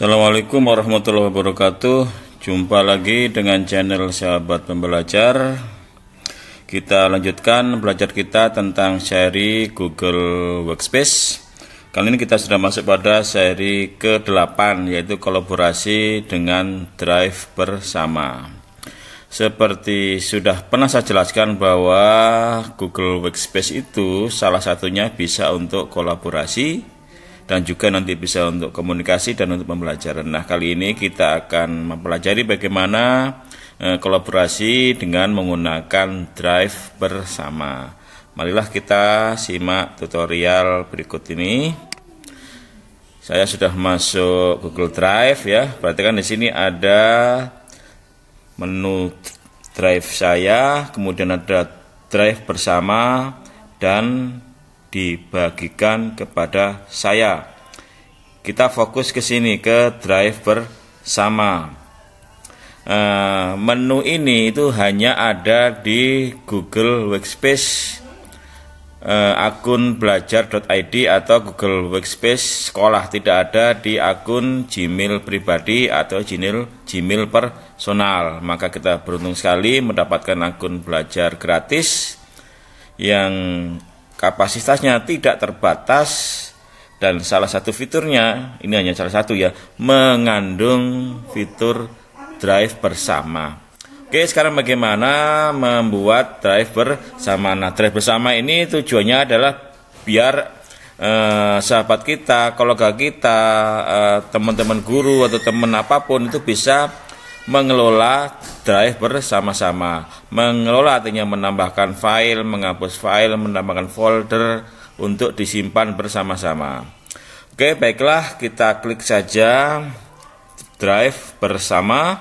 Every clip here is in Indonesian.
Assalamualaikum warahmatullahi wabarakatuh Jumpa lagi dengan channel sahabat pembelajar Kita lanjutkan belajar kita tentang seri Google Workspace Kali ini kita sudah masuk pada seri ke-8 Yaitu kolaborasi dengan Drive bersama Seperti sudah pernah saya jelaskan bahwa Google Workspace itu salah satunya bisa untuk kolaborasi dan juga nanti bisa untuk komunikasi dan untuk pembelajaran. Nah, kali ini kita akan mempelajari bagaimana eh, kolaborasi dengan menggunakan Drive bersama. Marilah kita simak tutorial berikut ini. Saya sudah masuk Google Drive ya. Perhatikan di sini ada menu Drive saya, kemudian ada Drive bersama dan dibagikan kepada saya. Kita fokus ke sini ke drive bersama. Eh, menu ini itu hanya ada di Google Workspace akun eh, akun belajar.id atau Google Workspace sekolah tidak ada di akun Gmail pribadi atau Gmail Gmail personal. Maka kita beruntung sekali mendapatkan akun belajar gratis yang kapasitasnya tidak terbatas dan salah satu fiturnya ini hanya salah satu ya mengandung fitur drive bersama Oke sekarang bagaimana membuat drive bersama nah drive bersama ini tujuannya adalah biar eh, sahabat kita kolega kita teman eh, teman-teman guru atau teman apapun itu bisa mengelola drive bersama-sama. Mengelola artinya menambahkan file, menghapus file, menambahkan folder untuk disimpan bersama-sama. Oke, baiklah kita klik saja drive bersama.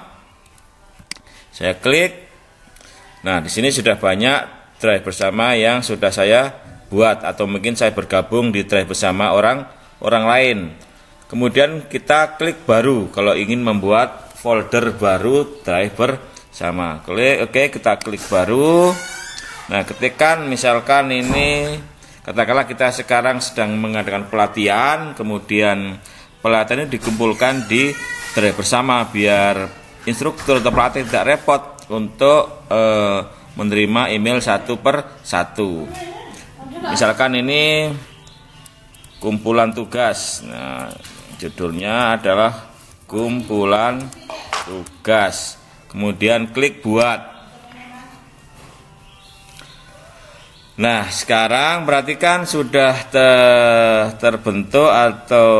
Saya klik. Nah, di sini sudah banyak drive bersama yang sudah saya buat atau mungkin saya bergabung di drive bersama orang orang lain. Kemudian kita klik baru kalau ingin membuat folder baru driver sama. Klik oke kita klik baru. Nah, ketikan misalkan ini katakanlah kita sekarang sedang mengadakan pelatihan, kemudian pelatihan ini dikumpulkan di drive bersama biar instruktur atau pelatih tidak repot untuk eh, menerima email satu per satu. Misalkan ini kumpulan tugas. Nah, judulnya adalah kumpulan tugas kemudian klik buat Nah, sekarang perhatikan sudah ter terbentuk atau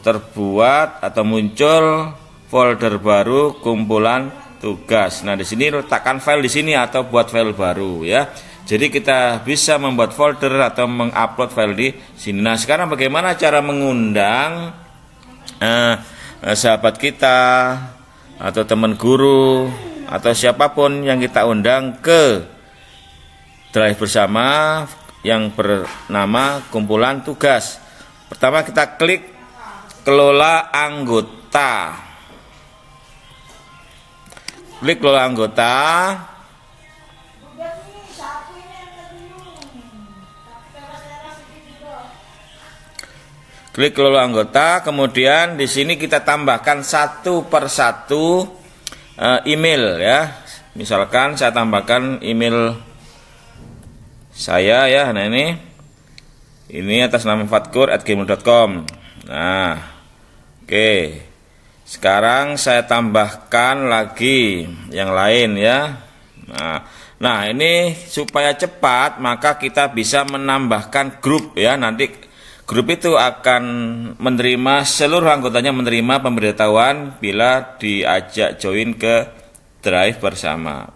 terbuat atau muncul folder baru kumpulan tugas. Nah, di sini letakkan file di sini atau buat file baru ya. Jadi kita bisa membuat folder atau mengupload file di sini. Nah, sekarang bagaimana cara mengundang eh, eh sahabat kita atau teman guru atau siapapun yang kita undang ke drive bersama yang bernama kumpulan tugas. Pertama kita klik kelola anggota. Klik kelola anggota. Klik kelola anggota, kemudian di sini kita tambahkan satu persatu uh, eh, email ya. Misalkan saya tambahkan email saya ya, nah ini ini atas nama fatkur at Nah, oke. Okay. Sekarang saya tambahkan lagi yang lain ya. Nah, nah ini supaya cepat maka kita bisa menambahkan grup ya nanti Grup itu akan menerima seluruh anggotanya menerima pemberitahuan bila diajak join ke drive bersama.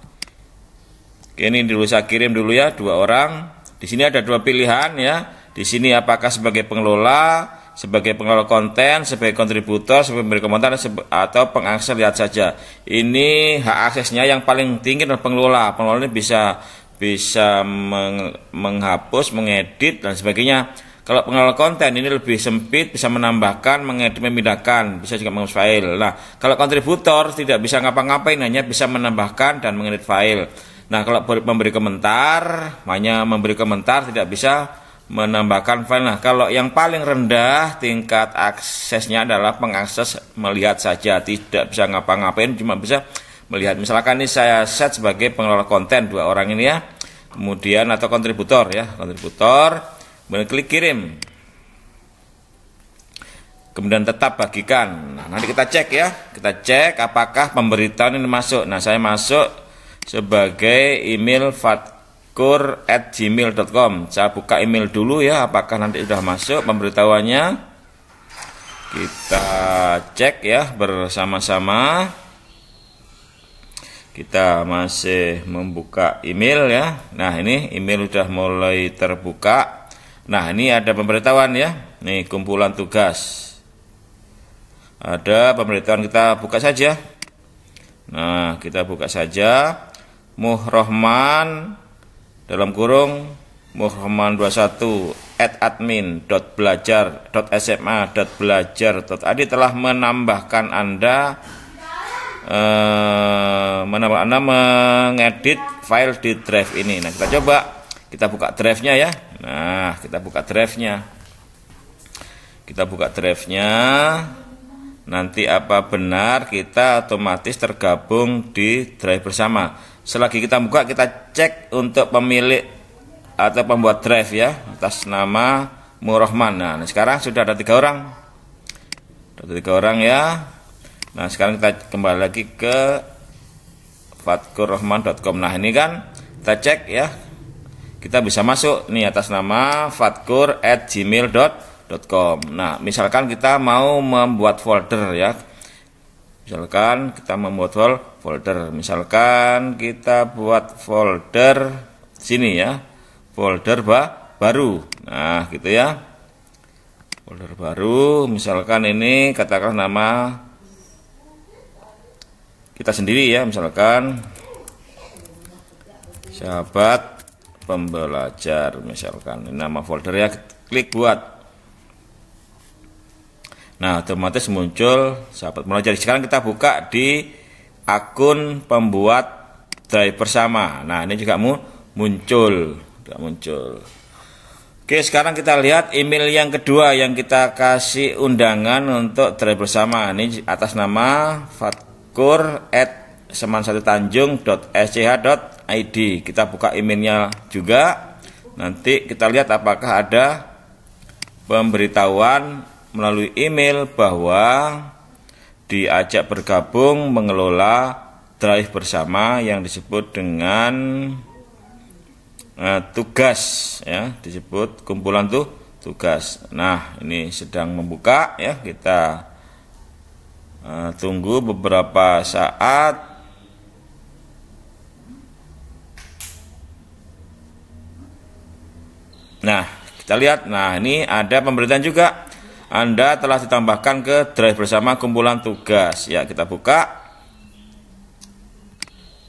Oke, ini dulu saya kirim dulu ya dua orang. Di sini ada dua pilihan ya. Di sini apakah sebagai pengelola, sebagai pengelola konten, sebagai kontributor, sebagai pemberi komentar atau pengakses lihat saja. Ini hak aksesnya yang paling tinggi adalah pengelola. Pengelola ini bisa bisa meng, menghapus, mengedit dan sebagainya kalau pengelola konten ini lebih sempit, bisa menambahkan, mengedit, memindahkan, bisa juga menghapus file. Nah, kalau kontributor tidak bisa ngapa-ngapain, hanya bisa menambahkan dan mengedit file. Nah, kalau memberi komentar, hanya memberi komentar, tidak bisa menambahkan file. Nah, kalau yang paling rendah tingkat aksesnya adalah pengakses melihat saja, tidak bisa ngapa-ngapain, cuma bisa melihat. Misalkan ini saya set sebagai pengelola konten dua orang ini ya, kemudian atau kontributor ya, kontributor kemudian klik kirim kemudian tetap bagikan nah, nanti kita cek ya kita cek apakah pemberitahuan ini masuk nah saya masuk sebagai email fatkur at gmail.com saya buka email dulu ya apakah nanti sudah masuk pemberitahuannya kita cek ya bersama-sama kita masih membuka email ya nah ini email sudah mulai terbuka Nah, ini ada pemberitahuan ya. Nih, kumpulan tugas. Ada pemberitahuan kita buka saja. Nah, kita buka saja Muhrohman dalam kurung Muhrohman 21 at Adi telah menambahkan Anda eh, menambah Anda mengedit file di drive ini. Nah, kita coba kita buka drive-nya ya. Nah, kita buka drive-nya. Kita buka drive-nya. Nanti apa benar kita otomatis tergabung di drive bersama. Selagi kita buka kita cek untuk pemilik atau pembuat drive ya atas nama Murrahman. Nah, sekarang sudah ada tiga orang. Ada tiga orang ya. Nah, sekarang kita kembali lagi ke fatkurrahman.com. Nah, ini kan kita cek ya kita bisa masuk nih atas nama fatkur at gmail.com nah misalkan kita mau membuat folder ya misalkan kita membuat folder misalkan kita buat folder sini ya folder ba baru nah gitu ya folder baru misalkan ini katakan nama kita sendiri ya misalkan sahabat pembelajar misalkan nama folder ya klik buat nah otomatis muncul sahabat pembelajar sekarang kita buka di akun pembuat drive bersama. nah ini juga muncul juga muncul oke sekarang kita lihat email yang kedua yang kita kasih undangan untuk drive bersama. ini atas nama fatkur at seman satu id. Kita buka emailnya juga. Nanti kita lihat apakah ada pemberitahuan melalui email bahwa diajak bergabung mengelola drive bersama yang disebut dengan uh, tugas ya disebut kumpulan tuh tugas nah ini sedang membuka ya kita uh, tunggu beberapa saat Nah, kita lihat. Nah, ini ada pemberitaan juga. Anda telah ditambahkan ke drive bersama kumpulan tugas. Ya, kita buka.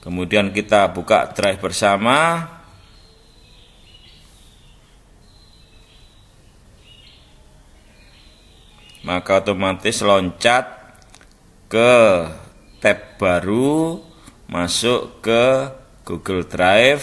Kemudian kita buka drive bersama. Maka otomatis loncat ke tab baru, masuk ke Google Drive,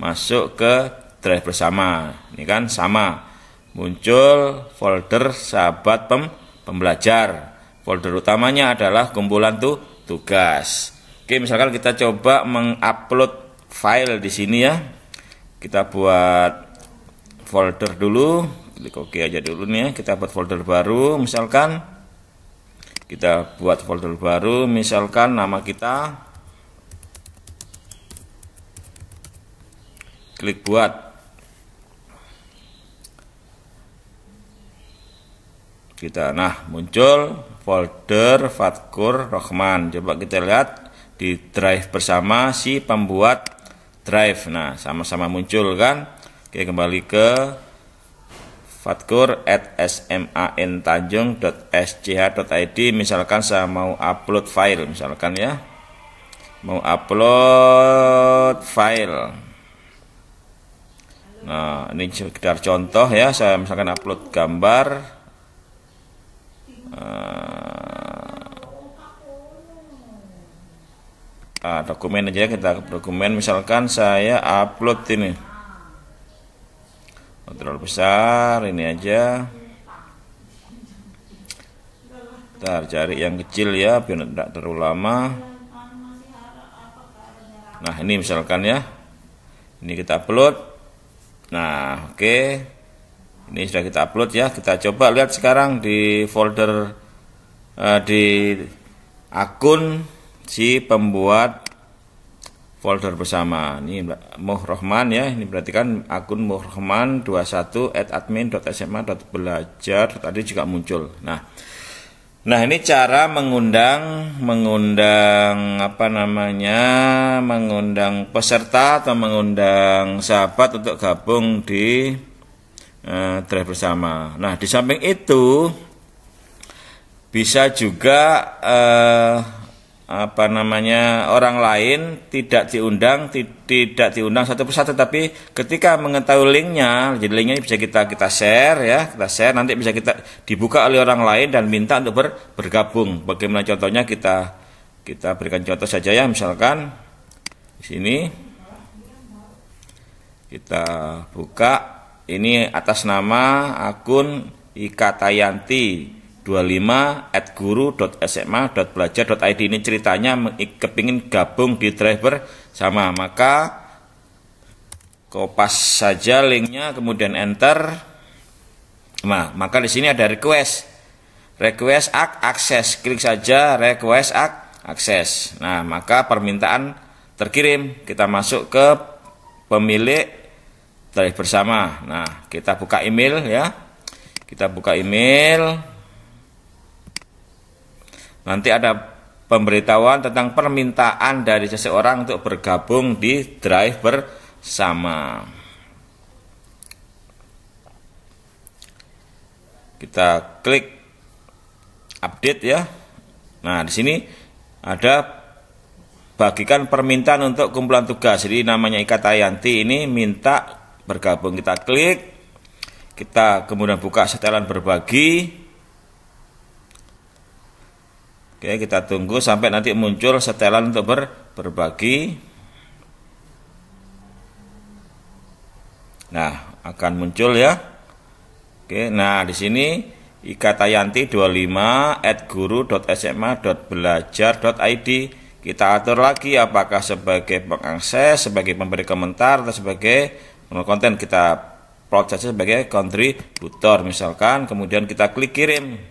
masuk ke drive bersama. Ini kan sama. Muncul folder sahabat pem pembelajar. Folder utamanya adalah kumpulan tuh tugas. Oke, misalkan kita coba mengupload file di sini ya. Kita buat folder dulu, klik OK aja dulu nih ya. Kita buat folder baru misalkan kita buat folder baru misalkan nama kita klik buat kita. Nah, muncul folder Fatkur Rohman. Coba kita lihat di drive bersama si pembuat drive. Nah, sama-sama muncul kan? Oke, kembali ke fatkur at smantanjung.sch.id misalkan saya mau upload file misalkan ya mau upload file nah ini sekedar contoh ya saya misalkan upload gambar Eh, ah, dokumen aja kita dokumen misalkan saya upload ini oh, terlalu besar ini aja kita cari yang kecil ya biar tidak terlalu lama nah ini misalkan ya ini kita upload nah oke okay ini sudah kita upload ya kita coba lihat sekarang di folder eh, di akun si pembuat folder bersama ini Rohman ya ini berarti kan akun Muhrohman 21 at admin.sma.belajar tadi juga muncul nah nah ini cara mengundang mengundang apa namanya mengundang peserta atau mengundang sahabat untuk gabung di Eh, drive bersama. Nah, di samping itu bisa juga eh, apa namanya orang lain tidak diundang ti, tidak diundang satu persatu tapi ketika mengetahui linknya jadi linknya bisa kita kita share ya kita share nanti bisa kita dibuka oleh orang lain dan minta untuk ber, bergabung bagaimana contohnya kita kita berikan contoh saja ya misalkan di sini kita buka ini atas nama akun Ikatayanti 25 at guru.sma.belajar.id ini ceritanya kepingin gabung di driver sama maka kopas saja linknya kemudian enter nah maka di sini ada request request ak akses klik saja request ak akses nah maka permintaan terkirim kita masuk ke pemilik Tarikh bersama. Nah, kita buka email ya. Kita buka email. Nanti ada pemberitahuan tentang permintaan dari seseorang untuk bergabung di drive bersama. Kita klik update ya. Nah, di sini ada bagikan permintaan untuk kumpulan tugas. Jadi namanya Ika Tayanti ini minta bergabung kita klik kita kemudian buka setelan berbagi oke kita tunggu sampai nanti muncul setelan untuk ber, berbagi nah akan muncul ya oke nah di sini ikatayanti 25 at guru.sma.belajar.id kita atur lagi apakah sebagai pengakses, sebagai pemberi komentar atau sebagai konten kita proses sebagai country kontributor misalkan kemudian kita klik kirim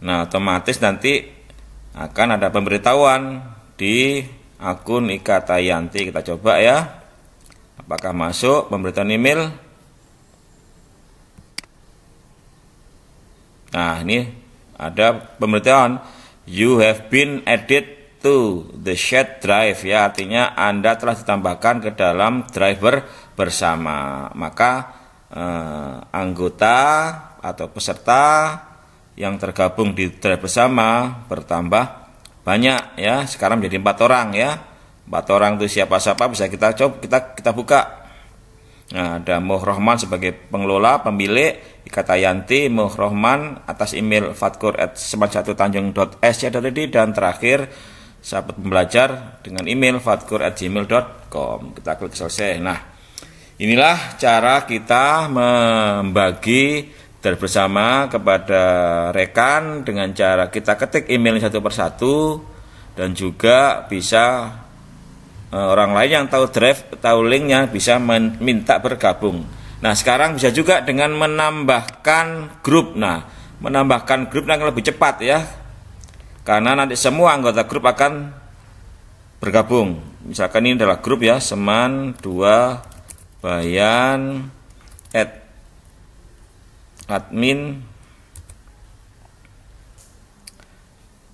nah otomatis nanti akan ada pemberitahuan di akun Ika Tayanti kita coba ya apakah masuk pemberitahuan email nah ini ada pemberitahuan you have been added to the shared drive ya artinya Anda telah ditambahkan ke dalam driver bersama maka eh, anggota atau peserta yang tergabung di drive bersama bertambah banyak ya sekarang menjadi empat orang ya empat orang itu siapa siapa bisa kita coba kita kita buka nah, ada Moh Rohman sebagai pengelola pemilik Ikata Yanti Moh Rohman atas email fatkur at tanjung.sc.id dan terakhir sahabat pembelajar dengan email fatkur@gmail.com. Kita klik selesai. Nah, inilah cara kita membagi bersama kepada rekan dengan cara kita ketik email satu persatu dan juga bisa e, orang lain yang tahu drive tahu linknya bisa minta bergabung. Nah sekarang bisa juga dengan menambahkan grup. Nah menambahkan grup yang lebih cepat ya karena nanti semua anggota grup akan bergabung. Misalkan ini adalah grup ya, Seman 2 Bayan at admin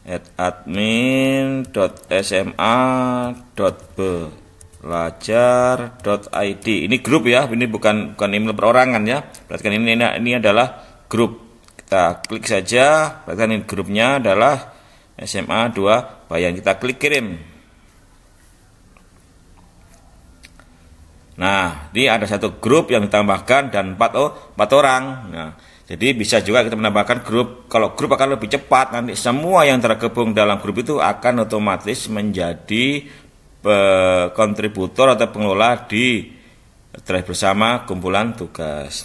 at admin.sma.belajar.id. Ini grup ya, ini bukan bukan email perorangan ya. Perhatikan ini ini adalah grup. Kita klik saja, perhatikan ini grupnya adalah SMA 2 Bayan kita klik kirim nah ini ada satu grup yang ditambahkan dan 4 oh 4 orang nah jadi bisa juga kita menambahkan grup. Kalau grup akan lebih cepat nanti semua yang tergabung dalam grup itu akan otomatis menjadi kontributor atau pengelola di drive bersama kumpulan tugas.